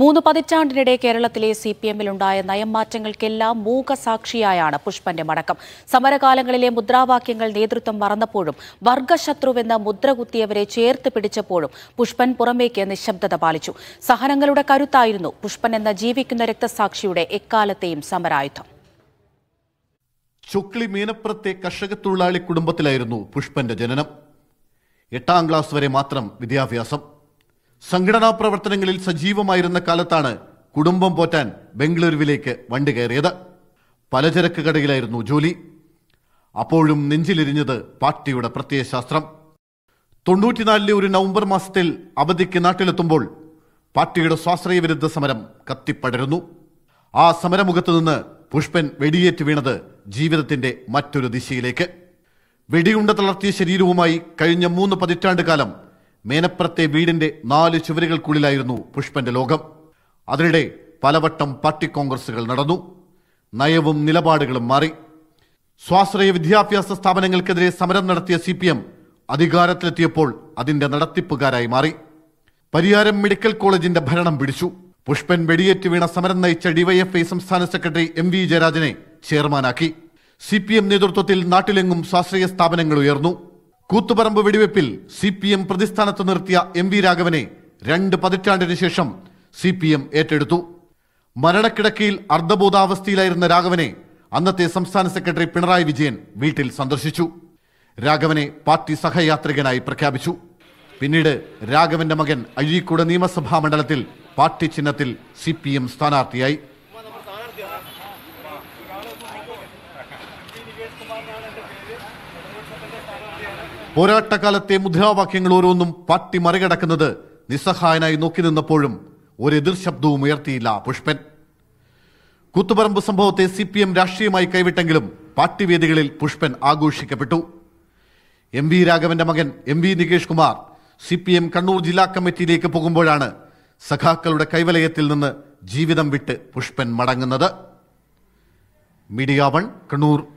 മൂന്ന് പതിറ്റാണ്ടിനിടെ കേരളത്തിലെ C P എമ്മിലുണ്ടായ നയംമാറ്റങ്ങൾക്കെല്ലാം മൂകസാക്ഷിയായാണ് പുഷ്പന്റെ മടക്കം സമരകാലങ്ങളിലെ മുദ്രാവാക്യങ്ങൾ നേതൃത്വം മറന്നപ്പോഴും വർഗശത്രുവെന്ന് മുദ്രകുത്തിയവരെ ചേർത്ത് പിടിച്ചപ്പോഴും പുഷ്പൻ പുറമേക്ക് നിശബ്ദത പാലിച്ചു സഹനങ്ങളുടെ കരുത്തായിരുന്നു പുഷ്പൻ എന്ന ജീവിക്കുന്ന രക്തസാക്ഷിയുടെ എക്കാലത്തെയും സമരായുധം ചുക്ലി മീനപ്പുറത്തെ കർഷക തൊഴിലാളി കുടുംബത്തിലായിരുന്നു പുഷ്പന്റെ ജനനം എട്ടാം ക്ലാസ് വരെ മാത്രം വിദ്യാഭ്യാസം സംഘടനാ പ്രവർത്തനങ്ങളിൽ സജീവമായിരുന്ന കാലത്താണ് കുടുംബം പോറ്റാൻ ബംഗളൂരുവിലേക്ക് വണ്ടി കയറിയത് പലചരക്ക് കടയിലായിരുന്നു ജോലി അപ്പോഴും നെഞ്ചിലിരിഞ്ഞത് പാർട്ടിയുടെ പ്രത്യയശാസ്ത്രം തൊണ്ണൂറ്റിനാലിലെ ഒരു നവംബർ മാസത്തിൽ അവധിക്ക് നാട്ടിലെത്തുമ്പോൾ പാർട്ടിയുടെ സ്വാശ്രയ വിരുദ്ധ സമരം കത്തിപ്പടരുന്നു ആ സമരമുഖത്ത് നിന്ന് പുഷ്പൻ വെടിയേറ്റ് വീണത് ജീവിതത്തിന്റെ മറ്റൊരു ദിശയിലേക്ക് വെടിയുണ്ട തളർത്തിയ ശരീരവുമായി കഴിഞ്ഞ മൂന്ന് പതിറ്റാണ്ട് കാലം മേനപ്പുറത്തെ വീടിന്റെ നാല് ചുവരുകൾക്കുള്ളിലായിരുന്നു പുഷ്പന്റെ ലോകം അതിനിടെ പലവട്ടം പാർട്ടി കോൺഗ്രസുകൾ നടന്നു നയവും നിലപാടുകളും മാറി സ്വാശ്രയ വിദ്യാഭ്യാസ സ്ഥാപനങ്ങൾക്കെതിരെ സമരം നടത്തിയ സി പി എം അധികാരത്തിലെത്തിയപ്പോൾ അതിന്റെ നടത്തിപ്പുകാരായി മാറി പരിയാരം മെഡിക്കൽ കോളേജിന്റെ ഭരണം പിടിച്ചു പുഷ്പൻ വെടിയേറ്റ് വീണ സമരം നയിച്ച ഡിവൈഎഫ്ഐ സംസ്ഥാന സെക്രട്ടറി എം വി ജയരാജനെ ചെയർമാനാക്കി സി പി എം നേതൃത്വത്തിൽ നാട്ടിലെങ്ങും സ്വാശ്രയ സ്ഥാപനങ്ങൾ ഉയർന്നു കൂത്തുപറമ്പ് വെടിവെപ്പിൽ സി പി എം പ്രതിസ്ഥാനത്ത് നിർത്തിയ എം വി രാഘവനെ രണ്ട് പതിറ്റാണ്ടിന് ശേഷം സി പി എം ഏറ്റെടുത്തു മരണക്കിടക്കയിൽ അർദ്ധബോധാവസ്ഥയിലായിരുന്ന രാഘവനെ അന്നത്തെ സംസ്ഥാന സെക്രട്ടറി പിണറായി വിജയൻ വീട്ടിൽ സന്ദർശിച്ചു രാഘവനെ പാർട്ടി സഹയാത്രികനായി പ്രഖ്യാപിച്ചു പിന്നീട് രാഘവന്റെ മകൻ അഴീക്കോട് നിയമസഭാ മണ്ഡലത്തിൽ പാർട്ടി ചിഹ്നത്തിൽ സി പി എം സ്ഥാനാർത്ഥിയായി പോരാട്ടകാലത്തെ മുദ്രാവാക്യങ്ങൾ ഓരോന്നും പട്ടി മറികടക്കുന്നത് നിസ്സഹായനായി നോക്കി നിന്നപ്പോഴും ഒരു എതിർ ശബ്ദവും ഉയർത്തിയില്ല പുഷ്പൻ കൂത്തുപറമ്പ് സംഭവത്തെ സി പി എം രാഷ്ട്രീയമായി കൈവിട്ടെങ്കിലും പാർട്ടിവേദികളിൽ പുഷ്പൻ ആഘോഷിക്കപ്പെട്ടു എം വി രാഘവന്റെ മകൻ എം വി നികേഷ് കുമാർ സി പി എം കണ്ണൂർ ജില്ലാ കമ്മിറ്റിയിലേക്ക് പോകുമ്പോഴാണ് സഖാക്കളുടെ കൈവലയത്തിൽ നിന്ന് ജീവിതം വിട്ട് പുഷ്പൻ മടങ്ങുന്നത് മീഡിയ വൺ കണ്ണൂർ